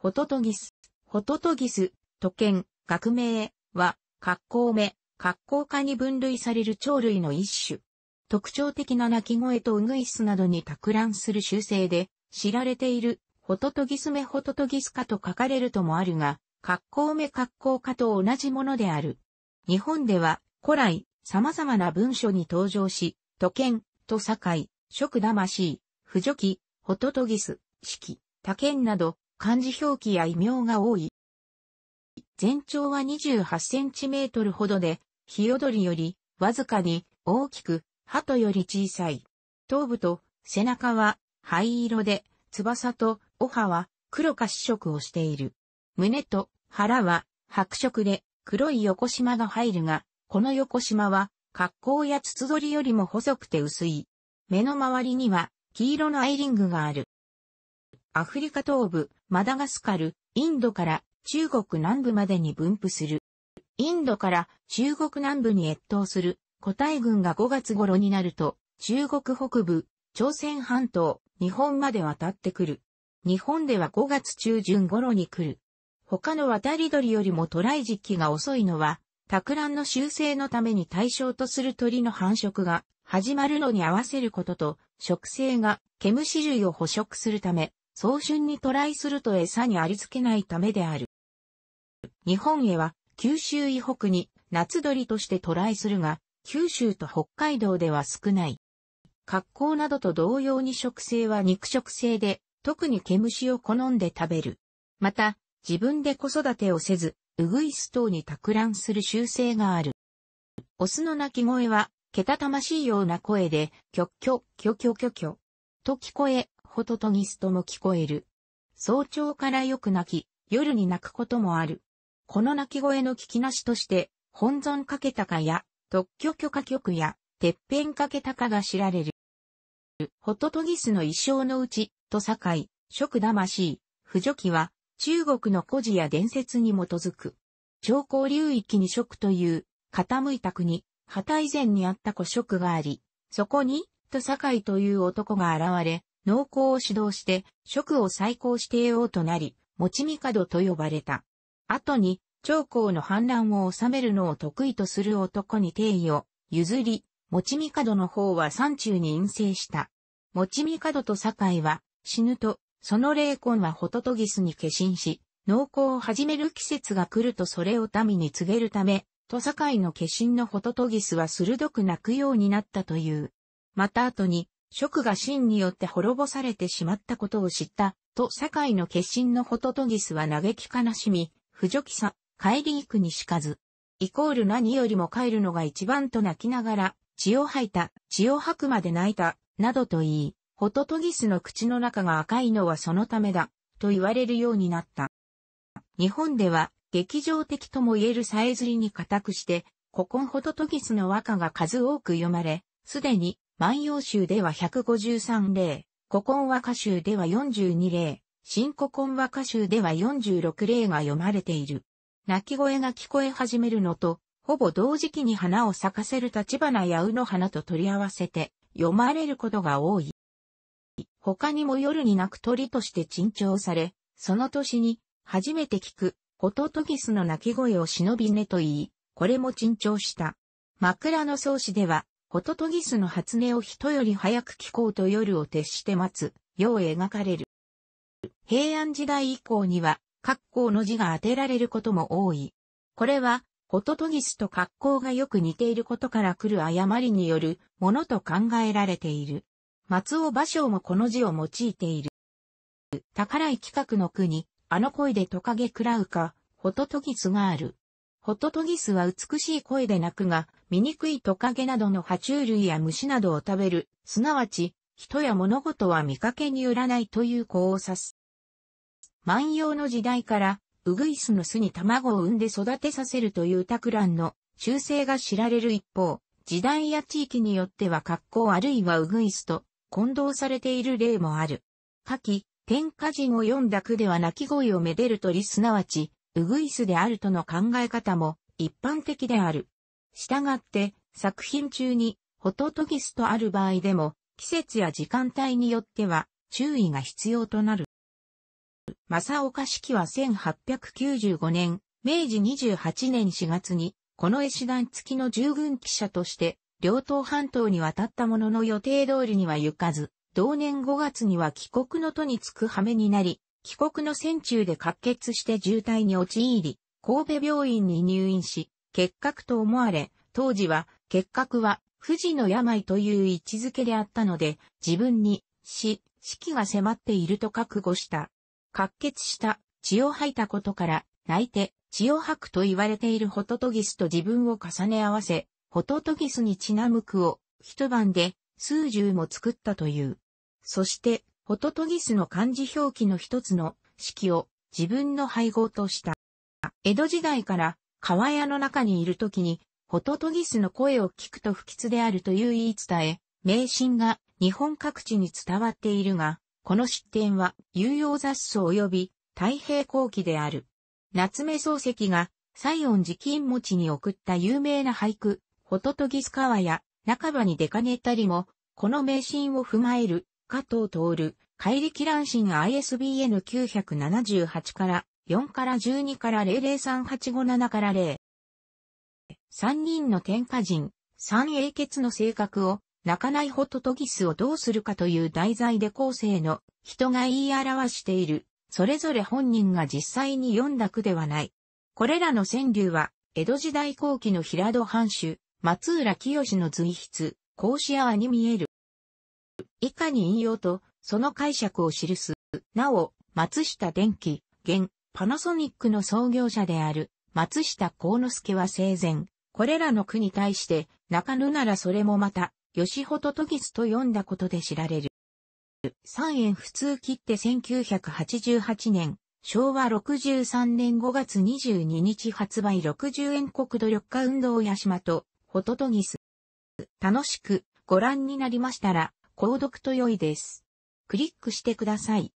ホトトギス、ホトトギス、都県、学名は、格好目、格好科に分類される鳥類の一種。特徴的な鳴き声とウグイスなどに托卵する習性で、知られている、ホトトギスメホトトギスかと書かれるともあるが、格好目格好科と同じものである。日本では、古来、様々な文書に登場し、都県、都境、食魂、不助記、ホトトギス、季、他県など、漢字表記や異名が多い。全長は28センチメートルほどで、ヒヨドリよりわずかに大きく、鳩より小さい。頭部と背中は灰色で、翼とお歯は黒か紫色をしている。胸と腹は白色で黒い横縞が入るが、この横縞は格好や筒鳥よりも細くて薄い。目の周りには黄色のアイリングがある。アフリカ東部、マダガスカル、インドから中国南部までに分布する。インドから中国南部に越冬する個体群が5月頃になると、中国北部、朝鮮半島、日本まで渡ってくる。日本では5月中旬頃に来る。他の渡り鳥よりも渡来時期が遅いのは、托卵の修正のために対象とする鳥の繁殖が始まるのに合わせることと、植生が毛虫類を捕食するため、早春にトライすると餌にありつけないためである。日本へは九州以北に夏鳥としてトライするが、九州と北海道では少ない。格好などと同様に食性は肉食性で、特に毛虫を好んで食べる。また、自分で子育てをせず、ウグイス等に托卵する習性がある。オスの鳴き声は、けたたましいような声で、キョッキョ、キョキョキョキョ、と聞こえ、ホトトギスとも聞こえる。早朝からよく泣き、夜に泣くこともある。この泣き声の聞きなしとして、本尊かけたかや、特許許可局や、てっぺんかけたかが知られる。ホトトギスの衣装のうち、と堺、食魂、不助記は、中国の古事や伝説に基づく。長江流域に食という、傾いた国、旗以前にあった古食があり、そこに、と堺という男が現れ、農耕を指導して、職を再興して王となり、持ち帝と呼ばれた。後に、長江の反乱を収めるのを得意とする男に定位を譲り、持ち帝の方は山中に陰性した。持ち帝と堺は死ぬと、その霊魂はホトトギスに化身し、農耕を始める季節が来るとそれを民に告げるため、と堺の化身のホトトギスは鋭く泣くようになったという。また後に、職が真によって滅ぼされてしまったことを知った、と堺の決心のホトトギスは嘆き悲しみ、不助記さ、帰り行くにしかず。イコール何よりも帰るのが一番と泣きながら、血を吐いた、血を吐くまで泣いた、などと言い、ホトトギスの口の中が赤いのはそのためだ、と言われるようになった。日本では、劇場的とも言えるさえずりに固くして、古今ホトトギスの和歌が数多く読まれ、すでに万葉集では153例、古今和歌集では42例、新古今和歌集では46例が読まれている。鳴き声が聞こえ始めるのと、ほぼ同時期に花を咲かせる立花やうの花と取り合わせて読まれることが多い。他にも夜に鳴く鳥として珍重され、その年に初めて聞くコトトギスの鳴き声を忍びねと言い、これも珍重した。枕草子ではホトトギスの初音を人より早く聞こうと夜を徹して待つ、よう描かれる。平安時代以降には、格好の字が当てられることも多い。これは、ホトトギスと格好がよく似ていることから来る誤りによるものと考えられている。松尾芭蕉もこの字を用いている。宝井企画の句に、あの恋でトカゲ喰らうか、ホトトギスがある。ホトトギスは美しい声で鳴くが、醜いトカゲなどの爬虫類や虫などを食べる、すなわち、人や物事は見かけによらないという子を指す。万葉の時代から、ウグイスの巣に卵を産んで育てさせるというタクランの習性が知られる一方、時代や地域によっては格好あるいはウグイスと混同されている例もある。下記、天下人を読んだ句では鳴き声をめでる鳥すなわち、ウグイスであるとの考え方も一般的である。したがって、作品中にホトトギスとある場合でも、季節や時間帯によっては注意が必要となる。正岡式は1895年、明治28年4月に、この絵師団付きの従軍記者として、両党半島に渡ったものの予定通りには行かず、同年5月には帰国の途に着く羽目になり、帰国の戦中で滑血して渋滞に陥り、神戸病院に入院し、結核と思われ、当時は、結核は、不治の病という位置づけであったので、自分に、死、死期が迫っていると覚悟した。滑血した、血を吐いたことから、泣いて、血を吐くと言われているホトトギスと自分を重ね合わせ、ホトトギスにちなむ句を、一晩で、数十も作ったという。そして、ホトトギスの漢字表記の一つの式を自分の配合とした。江戸時代から川屋の中にいる時にホトトギスの声を聞くと不吉であるという言い伝え、迷信が日本各地に伝わっているが、この失点は有用雑草及び太平後期である。夏目漱石が西園寺金持ちに送った有名な俳句、ホトトギス川や半ばに出かねたりも、この名神を踏まえる加藤徹、怪力乱神 ISBN 978から4から12から003857から0。3人の天下人、三英傑の性格を、泣かないホトトギスをどうするかという題材で後世の人が言い表している、それぞれ本人が実際に読んだ句ではない。これらの川柳は、江戸時代後期の平戸藩主、松浦清の随筆、孔子屋に見える。以下に引用と、その解釈を記す。なお、松下電機、現、パナソニックの創業者である、松下幸之助は生前、これらの句に対して、中野ならそれもまた、吉本トギスと読んだことで知られる。3円普通切って1988年、昭和63年5月22日発売60円国土緑化運動八島と、ホトトギス。楽しくご覧になりましたら、購読と良いです。クリックしてください。